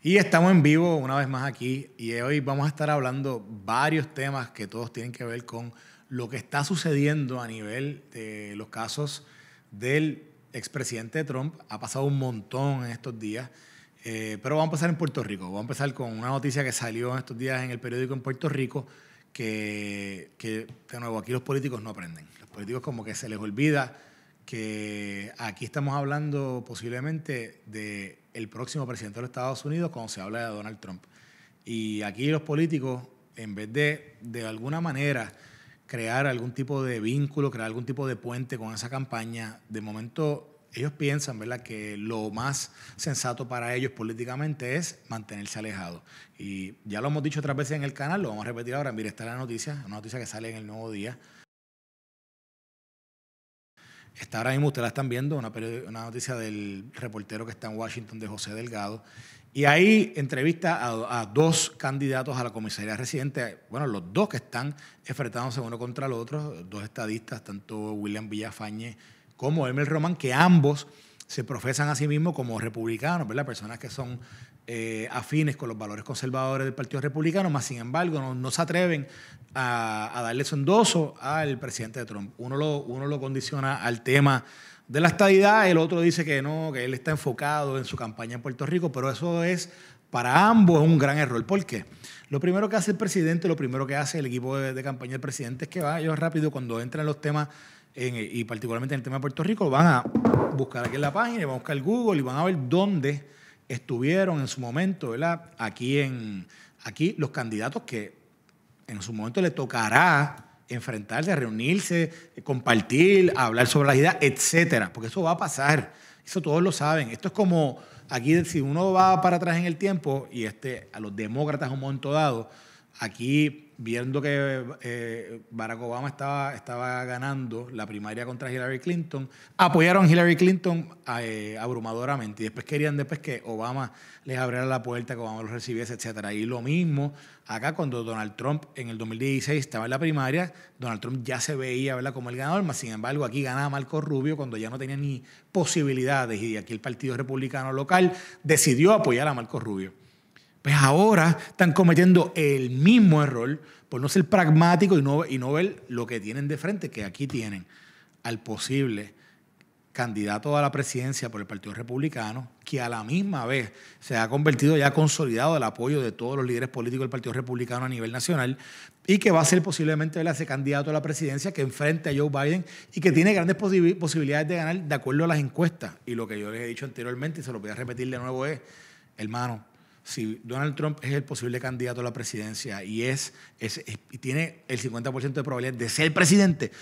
Y estamos en vivo una vez más aquí y hoy vamos a estar hablando varios temas que todos tienen que ver con lo que está sucediendo a nivel de los casos del expresidente Trump. Ha pasado un montón en estos días, eh, pero vamos a empezar en Puerto Rico. Vamos a empezar con una noticia que salió en estos días en el periódico en Puerto Rico, que, que de nuevo aquí los políticos no aprenden. Los políticos como que se les olvida que aquí estamos hablando posiblemente de el próximo presidente de los Estados Unidos cuando se habla de Donald Trump. Y aquí los políticos, en vez de de alguna manera crear algún tipo de vínculo, crear algún tipo de puente con esa campaña, de momento ellos piensan, ¿verdad?, que lo más sensato para ellos políticamente es mantenerse alejado Y ya lo hemos dicho otras veces en el canal, lo vamos a repetir ahora. miren está la noticia, una noticia que sale en el nuevo día Está ahora mismo, ustedes la están viendo, una, noticia del reportero que está en Washington de José Delgado. Y ahí entrevista a, dos candidatos a la comisaría residente, bueno, los dos que están enfrentándose uno contra el otro, dos estadistas, tanto William Villafañe como Emil Roman, que ambos se profesan a sí mismos como republicanos, ¿verdad? Personas que son eh, afines con los valores conservadores del Partido Republicano, más sin embargo no, se atreven a, darle sendoso al presidente Trump. Uno lo, uno lo condiciona al tema de la estadidad, el otro dice que no, que él está enfocado en su campaña en Puerto Rico, pero eso es para ambos un gran error. ¿Por qué? Lo primero que hace el presidente, lo primero que hace el equipo de, campaña del presidente es que va ellos rápido cuando entran los temas, y particularmente en el tema de Puerto Rico, van a buscar aquí en la página, van a buscar Google y van a ver dónde estuvieron en su momento, ¿verdad? Aquí, en, aquí los candidatos que en su momento le tocará enfrentarse, reunirse, eh, compartir, hablar sobre la vida etcétera, porque eso va a pasar. Eso todos lo saben. Esto es como aquí, si uno va para atrás en el tiempo y este, a los demócratas a un momento dado, aquí viendo que eh, Barack Obama estaba, estaba ganando la primaria contra Hillary Clinton, apoyaron a Hillary Clinton eh, abrumadoramente. Y después querían después que Obama les abriera la puerta, que Obama los recibiese, etcétera. Y lo mismo acá cuando Donald Trump en el 2016 estaba en la primaria, Donald Trump ya se veía como el ganador, más sin embargo aquí ganaba Marco Rubio cuando ya no tenía ni posibilidades y aquí el Partido Republicano local decidió apoyar a Marco Rubio pues ahora están cometiendo el mismo error por no ser pragmático y no, y no ver lo que tienen de frente, que aquí tienen al posible candidato a la presidencia por el Partido Republicano, que a la misma vez se ha convertido ya consolidado el apoyo de todos los líderes políticos del Partido Republicano a nivel nacional y que va a ser posiblemente ese candidato a la presidencia que enfrente a Joe Biden y que tiene grandes posibilidades de ganar de acuerdo a las encuestas. Y lo que yo les he dicho anteriormente y se lo voy a repetir de nuevo es, hermano, si Donald Trump es el posible candidato a la presidencia y, es, y tiene el 50% de probabilidad de ser presidente,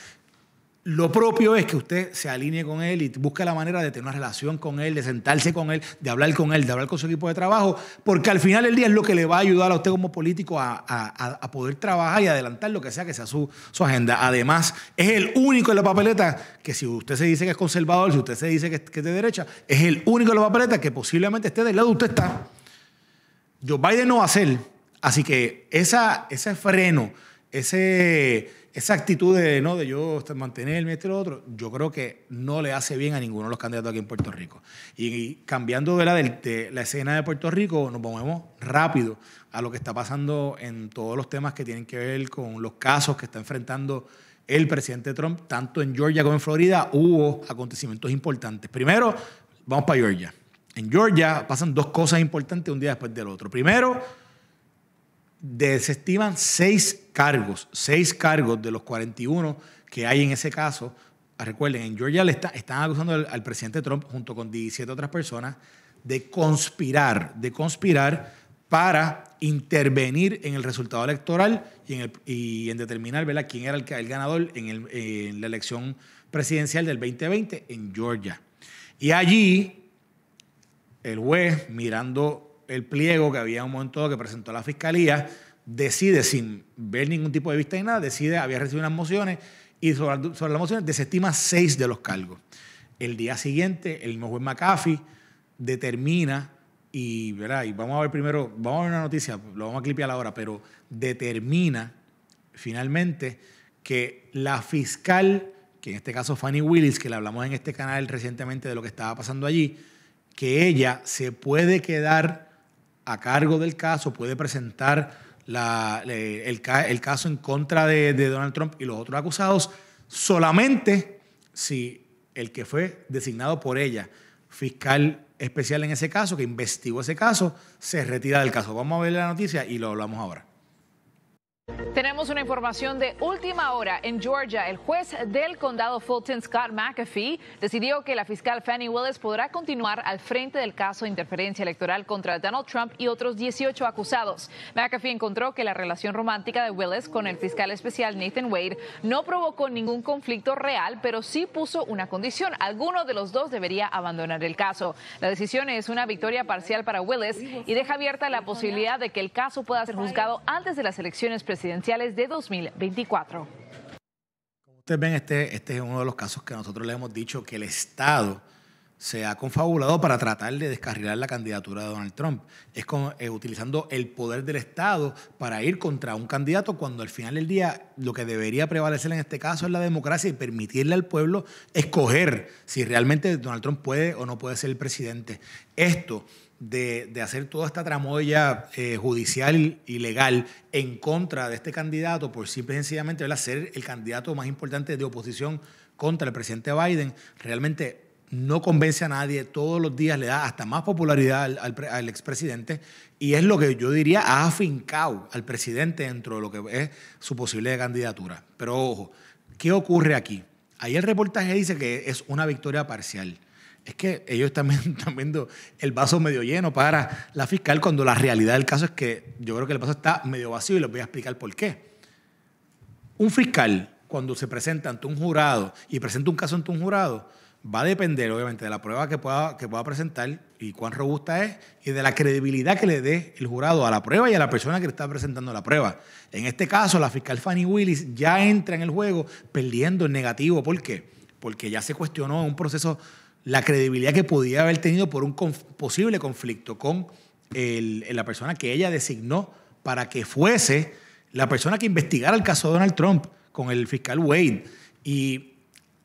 lo propio es que usted se alinee con él y busque la manera de tener una relación con él, de sentarse con él, de hablar con él, de hablar con su equipo de trabajo, porque al final del día es lo que le va a ayudar a usted como político a, poder trabajar y adelantar lo que sea que sea su, agenda. Además, es el único en la papeleta que si usted se dice que es conservador, si usted se dice que, que es de derecha, es el único en la papeleta que posiblemente esté del lado de usted está. Joe Biden no va a ser. Así que esa, ese freno, ese, esa actitud de, ¿no? de yo este, mantenerme, este otro, yo creo que no le hace bien a ninguno de los candidatos aquí en Puerto Rico. Y, cambiando de la, de la escena de Puerto Rico, nos movemos rápido a lo que está pasando en todos los temas que tienen que ver con los casos que está enfrentando el presidente Trump, tanto en Georgia como en Florida, hubo acontecimientos importantes. Primero, vamos para Georgia en Georgia pasan dos cosas importantes un día después del otro. Primero, desestiman seis cargos, seis cargos de los 41 que hay en ese caso. Ah, recuerden, en Georgia le están acusando al, presidente Trump junto con 17 otras personas de conspirar, de conspirar para intervenir en el resultado electoral y en, determinar quién era el, ganador en, en la elección presidencial del 2020 en Georgia. Y allí el juez, mirando el pliego que había un momento que presentó la fiscalía, decide, sin ver ningún tipo de vista ni nada, decide, había recibido unas mociones y sobre, las mociones desestima seis de los cargos. El día siguiente, el mismo juez McAfee determina y, verá y vamos a ver primero, vamos a ver una noticia, lo vamos a clipear ahora, pero determina finalmente que la fiscal, que en este caso Fanny Willis, que le hablamos en este canal recientemente de lo que estaba pasando allí, que ella se puede quedar a cargo del caso, puede presentar el, caso en contra de Donald Trump y los otros acusados solamente si el que fue designado por ella, fiscal especial en ese caso, que investigó ese caso, se retira del caso. Vamos a ver la noticia y lo hablamos ahora. Tenemos una información de última hora. En Georgia, el juez del condado Fulton, Scott McAfee, decidió que la fiscal Fannie Willis podrá continuar al frente del caso de interferencia electoral contra Donald Trump y otros 18 acusados. McAfee encontró que la relación romántica de Willis con el fiscal especial Nathan Wade no provocó ningún conflicto real, pero sí puso una condición. Alguno de los dos debería abandonar el caso. La decisión es una victoria parcial para Willis y deja abierta la posibilidad de que el caso pueda ser juzgado antes de las elecciones presidenciales presidenciales de 2024. Como ustedes ven, este, este es uno de los casos que nosotros le hemos dicho que el Estado se ha confabulado para tratar de descarrilar la candidatura de Donald Trump. Es como, eh, utilizando el poder del Estado para ir contra un candidato cuando al final del día lo que debería prevalecer en este caso es la democracia y permitirle al pueblo escoger si realmente Donald Trump puede o no puede ser el presidente. Esto de, hacer toda esta tramoya eh, judicial y legal en contra de este candidato por simple y sencillamente ser el candidato más importante de oposición contra el presidente Biden, realmente no convence a nadie, todos los días le da hasta más popularidad al, al expresidente y es lo que yo diría ha afincado al presidente dentro de lo que es su posible candidatura. Pero ojo, ¿qué ocurre aquí? Ahí el reportaje dice que es una victoria parcial es que ellos también están viendo el vaso medio lleno para la fiscal cuando la realidad del caso es que yo creo que el vaso está medio vacío y les voy a explicar por qué. Un fiscal, cuando se presenta ante un jurado y presenta un caso ante un jurado, va a depender obviamente de la prueba que pueda, que presentar y cuán robusta es y de la credibilidad que le dé el jurado a la prueba y a la persona que le está presentando la prueba. En este caso, la fiscal Fanny Willis ya entra en el juego perdiendo el negativo. ¿Por qué? Porque ya se cuestionó un proceso la credibilidad que podía haber tenido por un posible conflicto con la persona que ella designó para que fuese la persona que investigara el caso de Donald Trump con el fiscal Wade. Y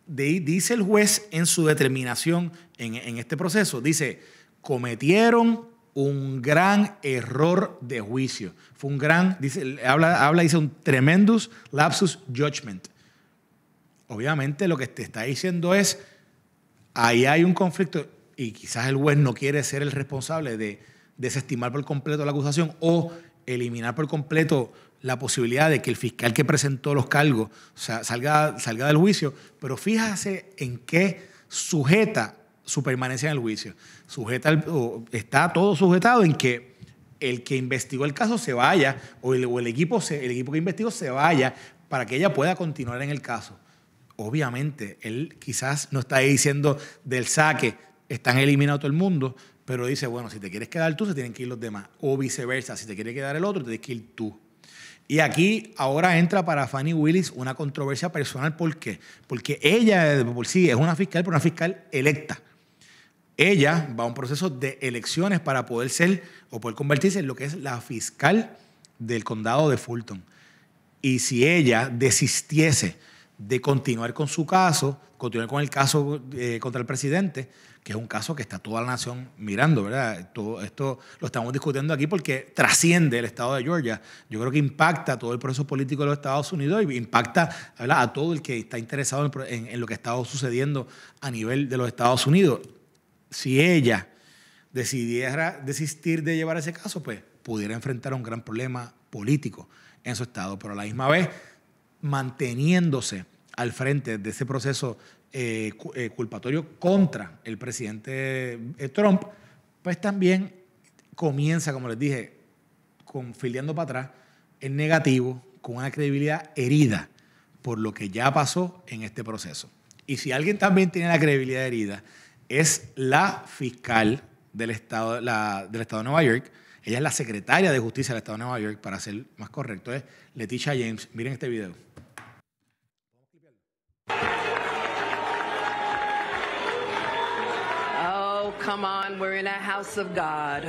dice el juez en su determinación en, este proceso, dice, cometieron un gran error de juicio. Fue un gran, dice, habla, habla, dice, un tremendous lapsus judgment. Obviamente lo que te está diciendo es, ahí hay un conflicto y quizás el juez no quiere ser el responsable de desestimar por completo la acusación o eliminar por completo la posibilidad de que el fiscal que presentó los cargos salga, del juicio, pero fíjase en qué sujeta su permanencia en el juicio. Sujeta está todo sujetado en que el que investigó el caso se vaya o el, equipo, el equipo que investigó se vaya para que ella pueda continuar en el caso obviamente, él quizás no está ahí diciendo del saque, están eliminado todo el mundo, pero dice, bueno, si te quieres quedar tú, se tienen que ir los demás. O viceversa, si te quiere quedar el otro, te tienes que ir tú. Y aquí ahora entra para Fanny Willis una controversia personal. ¿Por qué? Porque ella, por sí, es una fiscal, pero una fiscal electa. Ella va a un proceso de elecciones para poder ser o poder convertirse en lo que es la fiscal del condado de Fulton. Y si ella desistiese, de continuar con su caso, continuar con el caso eh, contra el presidente, que es un caso que está toda la nación mirando, ¿verdad? Todo esto lo estamos discutiendo aquí porque trasciende el estado de Georgia. Yo creo que impacta todo el proceso político de los Estados Unidos y impacta a todo el que está interesado en, en, lo que está sucediendo a nivel de los Estados Unidos. Si ella decidiera desistir de llevar ese caso, pues pudiera enfrentar un gran problema político en su estado, pero a la misma vez manteniéndose al frente de ese proceso eh, eh, culpatorio contra el presidente eh, Trump, pues también comienza, como les dije, con, filiando para atrás, en negativo, con una credibilidad herida por lo que ya pasó en este proceso. Y si alguien también tiene la credibilidad herida, es la fiscal del Estado, la, del estado de Nueva York. Ella es la secretaria de Justicia del Estado de Nueva York, para ser más correcto, es Leticia James. Miren este video. come on, we're in a house of God.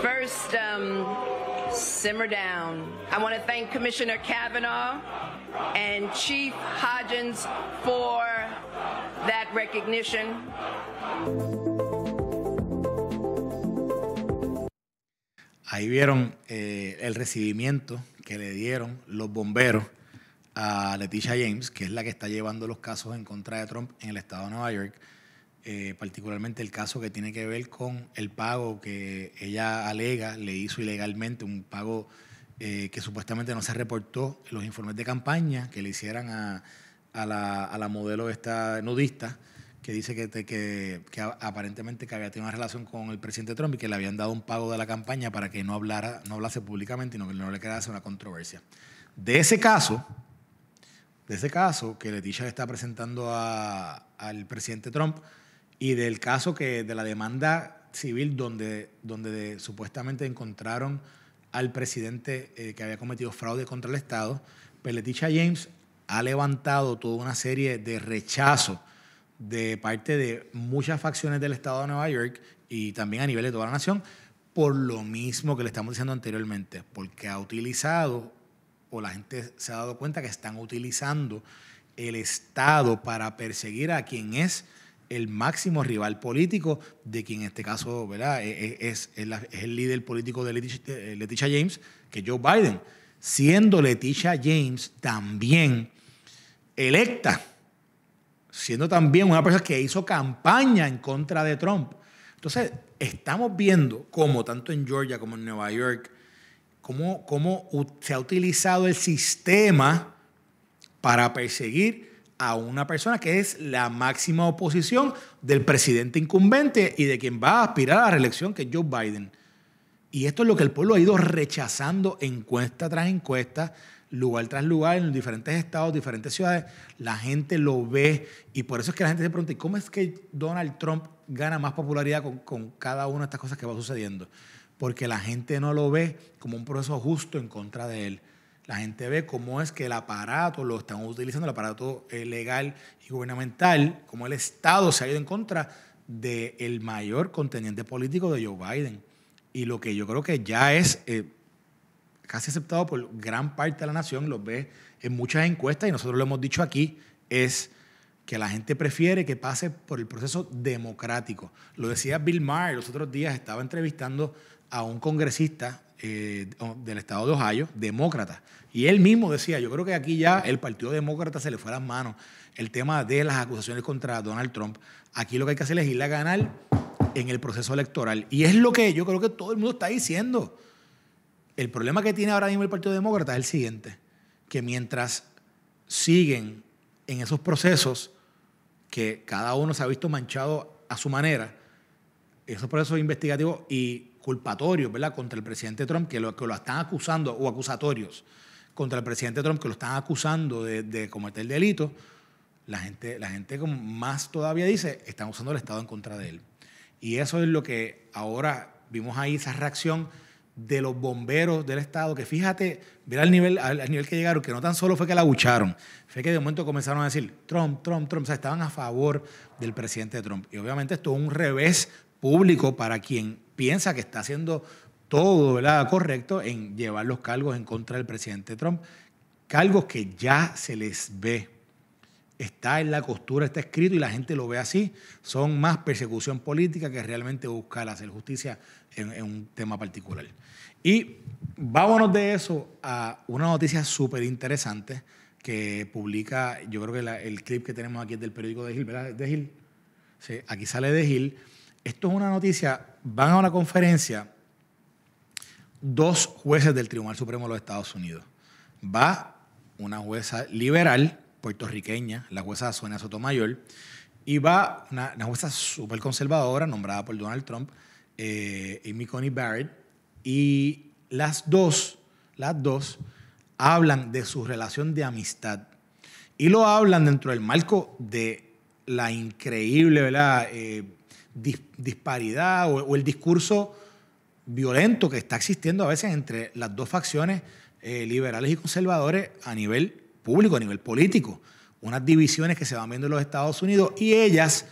First, um, simmer down. I want to thank Commissioner Kavanaugh and Chief Hodgins for that recognition. Ahí vieron eh, el recibimiento que le dieron los bomberos a Leticia James, que es la que está llevando los casos en contra de Trump en el estado de Nueva York. Eh, particularmente el caso que tiene que ver con el pago que ella alega le hizo ilegalmente, un pago eh, que supuestamente no se reportó en los informes de campaña que le hicieran a, la, a la, modelo esta nudista que dice que, que, aparentemente que había tenido una relación con el presidente Trump y que le habían dado un pago de la campaña para que no hablara, no hablase públicamente y no, no le quedase una controversia. De ese caso, de ese caso que Leticia está presentando al presidente Trump, y del caso que de la demanda civil donde, donde supuestamente encontraron al presidente eh, que había cometido fraude contra el Estado, Peleticha pues James ha levantado toda una serie de rechazos de parte de muchas facciones del Estado de Nueva York y también a nivel de toda la nación por lo mismo que le estamos diciendo anteriormente, porque ha utilizado o la gente se ha dado cuenta que están utilizando el Estado para perseguir a quien es el máximo rival político de quien en este caso e, e, Es, el líder político de Leticia, eh, James, que es Joe Biden. Siendo Leticia James también electa, siendo también una persona que hizo campaña en contra de Trump. Entonces, estamos viendo cómo tanto en Georgia como en Nueva York, cómo se ha utilizado el sistema para perseguir a una persona que es la máxima oposición del presidente incumbente y de quien va a aspirar a la reelección, que es Joe Biden. Y esto es lo que el pueblo ha ido rechazando encuesta tras encuesta, lugar tras lugar, en diferentes estados, diferentes ciudades. La gente lo ve y por eso es que la gente se pregunta, ¿cómo es que Donald Trump gana más popularidad con, con cada una de estas cosas que va sucediendo? Porque la gente no lo ve como un proceso justo en contra de él la gente ve cómo es que el aparato, lo están utilizando, el aparato eh, legal y gubernamental, cómo el Estado se ha ido en contra del mayor conteniente político de Joe Biden. Y lo que yo creo que ya es eh, casi aceptado por gran parte de la nación, lo ve en muchas encuestas y nosotros lo hemos dicho aquí, es que la gente prefiere que pase por el proceso democrático. Lo decía Bill Maher los otros días, estaba entrevistando a un congresista eh, del estado de Ohio, demócrata. Y él mismo decía, yo creo que aquí ya el Partido Demócrata se le fue a las manos el tema de las acusaciones contra Donald Trump. Aquí lo que hay que hacer es elegir a ganar en el proceso electoral. Y es lo que yo creo que todo el mundo está diciendo. El problema que tiene ahora mismo el Partido Demócrata es el siguiente, que mientras siguen en esos procesos que cada uno se ha visto manchado a su manera, esos procesos investigativos y culpatorios, ¿verdad?, contra el presidente Trump, que lo, que lo están acusando, o acusatorios contra el presidente Trump, que lo están acusando de, cometer delitos, la gente, la gente más todavía dice, están usando el Estado en contra de él. Y eso es lo que ahora vimos ahí, esa reacción de los bomberos del Estado, que fíjate, mira nivel, al, nivel que llegaron, que no tan solo fue que la agucharon, fue que de momento comenzaron a decir Trump, Trump, Trump, o sea, estaban a favor del presidente Trump. Y obviamente esto es un revés público para quien piensa que está haciendo todo correcto en llevar los cargos en contra del presidente Trump. Cargos que ya se les ve. Está en la costura, está escrito y la gente lo ve así. Son más persecución política que realmente buscar hacer justicia en, un tema particular. Y vámonos de eso a una noticia súper interesante que publica, yo creo que el clip que tenemos aquí es del periódico de Gil, ¿verdad? De Gil. aquí sale de Gil. Esto es una noticia van a una conferencia dos jueces del Tribunal Supremo de los Estados Unidos. Va una jueza liberal puertorriqueña, la jueza Sonia Sotomayor, y va una, jueza súper conservadora nombrada por Donald Trump, eh, Amy Coney Barrett, y las dos, las dos hablan de su relación de amistad y lo hablan dentro del marco de la increíble, ¿verdad? Eh, disparidad o, el discurso violento que está existiendo a veces entre las dos facciones, eh, liberales y conservadores, a nivel público, a nivel político. Unas divisiones que se van viendo en los Estados Unidos y ellas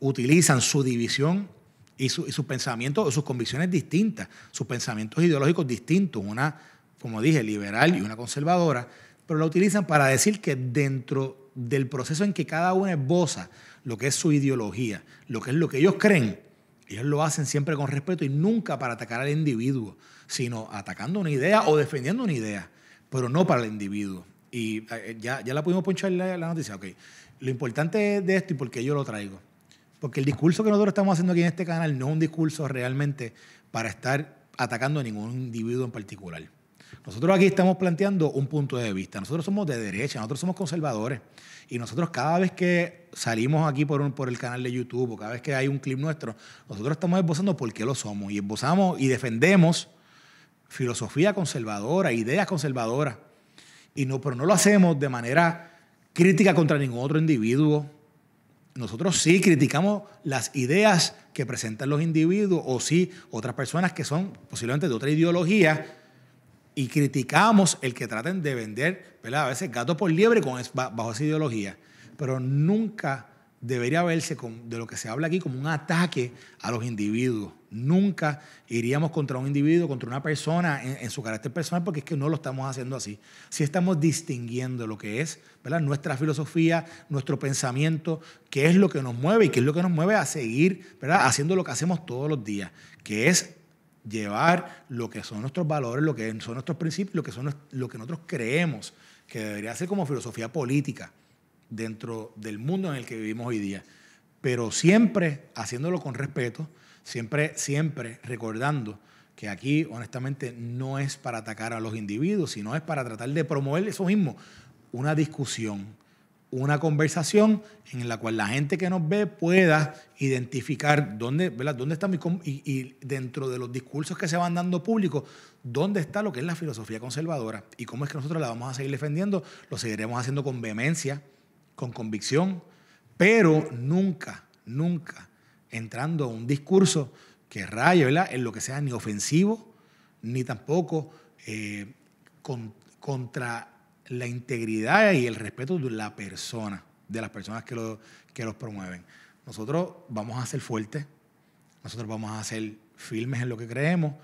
utilizan su división y, y sus pensamientos o sus convicciones distintas, sus pensamientos ideológicos distintos, una, como dije, liberal y una conservadora, pero la utilizan para decir que dentro del proceso en que cada uno esboza lo que es su ideología, lo que es lo que ellos creen, ellos lo hacen siempre con respeto y nunca para atacar al individuo, sino atacando una idea o defendiendo una idea, pero no para el individuo. Y eh, ya, ya la pudimos ponchar la, la noticia. Okay. Lo importante de esto y por qué yo lo traigo. Porque el discurso que nosotros estamos haciendo aquí en este canal no es un discurso realmente para estar atacando a ningún individuo en particular. Nosotros aquí estamos planteando un punto de vista. Nosotros somos de derecha, nosotros somos conservadores. Y nosotros cada vez que salimos aquí por, por el canal de YouTube o cada vez que hay un clip nuestro, nosotros estamos esbozando por qué lo somos. Y esbozamos y defendemos filosofía conservadora, ideas conservadoras. Y no, pero no lo hacemos de manera crítica contra ningún otro individuo. Nosotros sí criticamos las ideas que presentan los individuos o sí otras personas que son posiblemente de otra ideología y criticamos el que traten de vender, ¿verdad? A veces gato por liebre con, bajo esa ideología, pero nunca debería verse de lo que se habla aquí como un ataque a los individuos. Nunca iríamos contra un individuo, contra una persona en, su carácter personal, porque es que no lo estamos haciendo así. Si estamos distinguiendo lo que es ¿verdad? nuestra filosofía, nuestro pensamiento, qué es lo que nos mueve y qué es lo que nos mueve a seguir ¿verdad? haciendo lo que hacemos todos los días, que es llevar lo que son nuestros valores, lo que son nuestros principios, lo que, son, lo que nosotros creemos que debería ser como filosofía política dentro del mundo en el que vivimos hoy día. Pero siempre haciéndolo con respeto, siempre, siempre recordando que aquí honestamente no es para atacar a los individuos, sino es para tratar de promover eso mismo, una discusión, una conversación en la cual la gente que nos ve pueda identificar dónde, ¿verdad? dónde está mi... Y, dentro de los discursos que se van dando públicos, dónde está lo que es la filosofía conservadora y cómo es que nosotros la vamos a seguir defendiendo, lo seguiremos haciendo con vehemencia, con convicción, pero nunca, nunca entrando a un discurso que raye ¿verdad? en lo que sea ni ofensivo, ni tampoco eh, contra la integridad y el respeto de la persona, de las personas que, que los promueven. Nosotros vamos a ser fuertes, nosotros vamos a ser firmes en lo que creemos,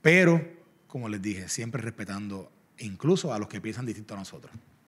pero, como les dije, siempre respetando incluso a los que piensan distinto a nosotros.